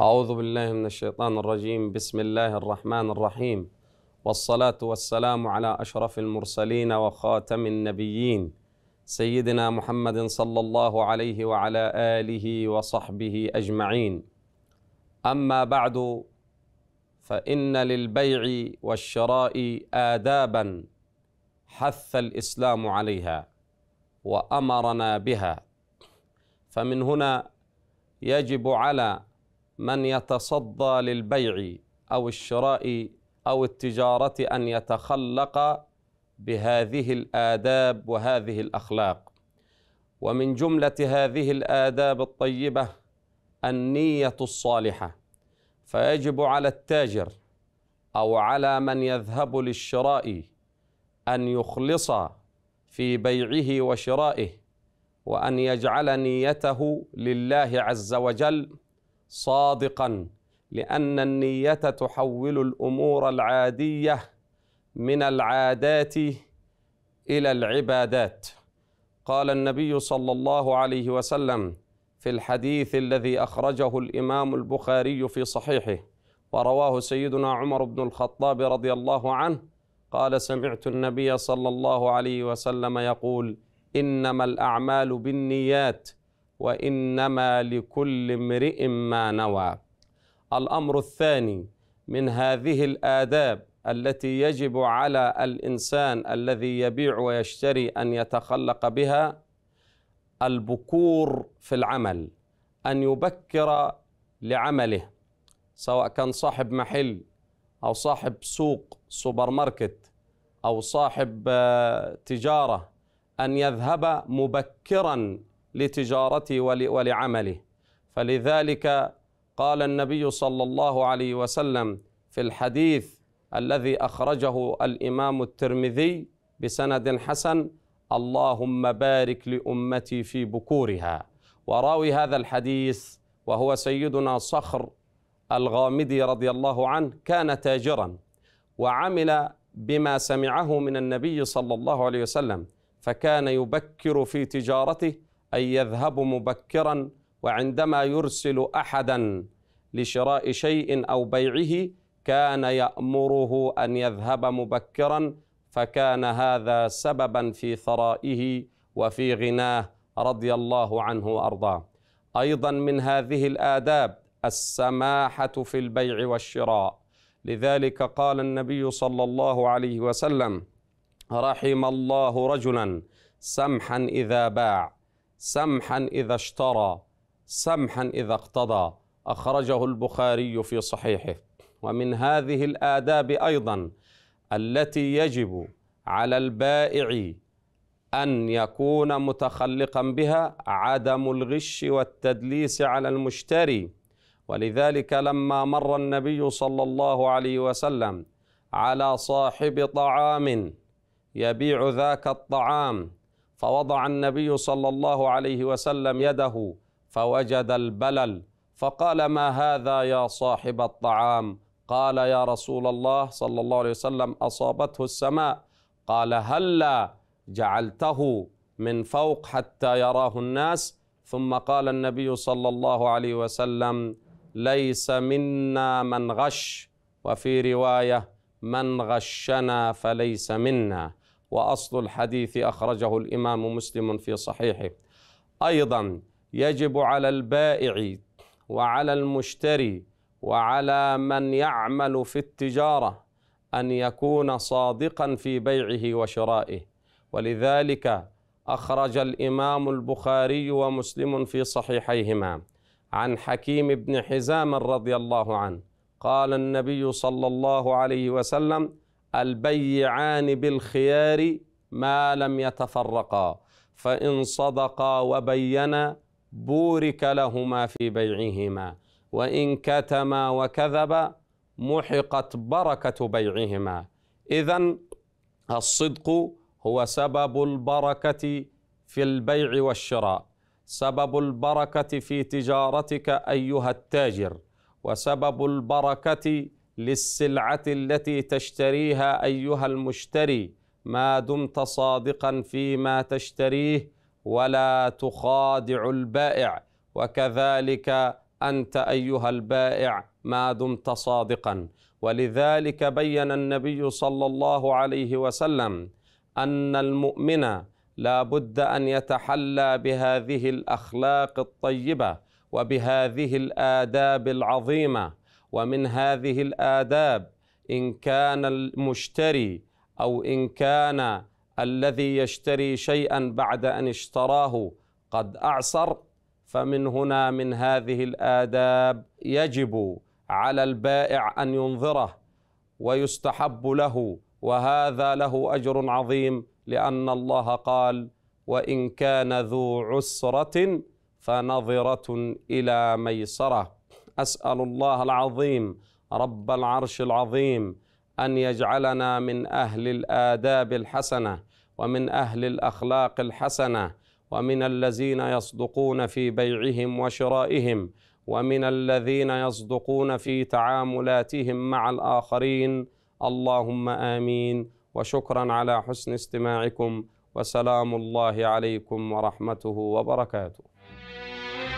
أعوذ بالله من الشيطان الرجيم بسم الله الرحمن الرحيم والصلاة والسلام على أشرف المرسلين وخاتم النبيين سيدنا محمد صلى الله عليه وعلى آله وصحبه أجمعين أما بعد فإن للبيع والشراء آدابا حث الإسلام عليها وأمرنا بها فمن هنا يجب على من يتصدى للبيع أو الشراء أو التجارة أن يتخلق بهذه الآداب وهذه الأخلاق ومن جملة هذه الآداب الطيبة النية الصالحة فيجب على التاجر أو على من يذهب للشراء أن يخلص في بيعه وشرائه وأن يجعل نيته لله عز وجل صادقا لان النيه تحول الامور العاديه من العادات الى العبادات قال النبي صلى الله عليه وسلم في الحديث الذي اخرجه الامام البخاري في صحيحه ورواه سيدنا عمر بن الخطاب رضي الله عنه قال سمعت النبي صلى الله عليه وسلم يقول انما الاعمال بالنيات وإنما لكل امرئ ما نوى الأمر الثاني من هذه الآداب التي يجب على الإنسان الذي يبيع ويشتري أن يتخلق بها البكور في العمل أن يبكر لعمله سواء كان صاحب محل أو صاحب سوق سوبر ماركت أو صاحب آه، تجارة أن يذهب مبكرا لتجارته ولعمله فلذلك قال النبي صلى الله عليه وسلم في الحديث الذي أخرجه الإمام الترمذي بسند حسن اللهم بارك لأمتي في بكورها وراوي هذا الحديث وهو سيدنا صخر الغامدي رضي الله عنه كان تاجرا وعمل بما سمعه من النبي صلى الله عليه وسلم فكان يبكر في تجارته أي يذهب مبكرا وعندما يرسل أحدا لشراء شيء أو بيعه كان يأمره أن يذهب مبكرا فكان هذا سببا في ثرائه وفي غناه رضي الله عنه وأرضاه أيضا من هذه الآداب السماحة في البيع والشراء لذلك قال النبي صلى الله عليه وسلم رحم الله رجلا سمحا إذا باع سمحا إذا اشترى سمحا إذا اقتضى أخرجه البخاري في صحيحه ومن هذه الآداب أيضا التي يجب على البائع أن يكون متخلقا بها عدم الغش والتدليس على المشتري ولذلك لما مر النبي صلى الله عليه وسلم على صاحب طعام يبيع ذاك الطعام فوضع النبي صلى الله عليه وسلم يده فوجد البلل فقال ما هذا يا صاحب الطعام قال يا رسول الله صلى الله عليه وسلم أصابته السماء قال هلا جعلته من فوق حتى يراه الناس ثم قال النبي صلى الله عليه وسلم ليس منا من غش وفي روايه من غشنا فليس منا واصل الحديث اخرجه الامام مسلم في صحيحه ايضا يجب على البائع وعلى المشتري وعلى من يعمل في التجاره ان يكون صادقا في بيعه وشرائه ولذلك اخرج الامام البخاري ومسلم في صحيحيهما عن حكيم بن حزام رضي الله عنه قال النبي صلى الله عليه وسلم البيعان بالخيار ما لم يتفرقا فإن صدقا وبينا بورك لهما في بيعهما وإن كتما وكذبا محقت بركة بيعهما إذا الصدق هو سبب البركة في البيع والشراء سبب البركة في تجارتك أيها التاجر وسبب البركة للسلعة التي تشتريها أيها المشتري ما دمت صادقا فيما تشتريه ولا تخادع البائع وكذلك أنت أيها البائع ما دمت صادقا ولذلك بين النبي صلى الله عليه وسلم أن المؤمن لا بد أن يتحلى بهذه الأخلاق الطيبة وبهذه الآداب العظيمة ومن هذه الآداب إن كان المشتري أو إن كان الذي يشتري شيئا بعد أن اشتراه قد أعصر فمن هنا من هذه الآداب يجب على البائع أن ينظره ويستحب له وهذا له أجر عظيم لأن الله قال وإن كان ذو عسرة فنظرة إلى ميسره اسال الله العظيم رب العرش العظيم ان يجعلنا من اهل الاداب الحسنه ومن اهل الاخلاق الحسنه ومن الذين يصدقون في بيعهم وشرائهم ومن الذين يصدقون في تعاملاتهم مع الاخرين اللهم امين وشكرا على حسن استماعكم وسلام الله عليكم ورحمته وبركاته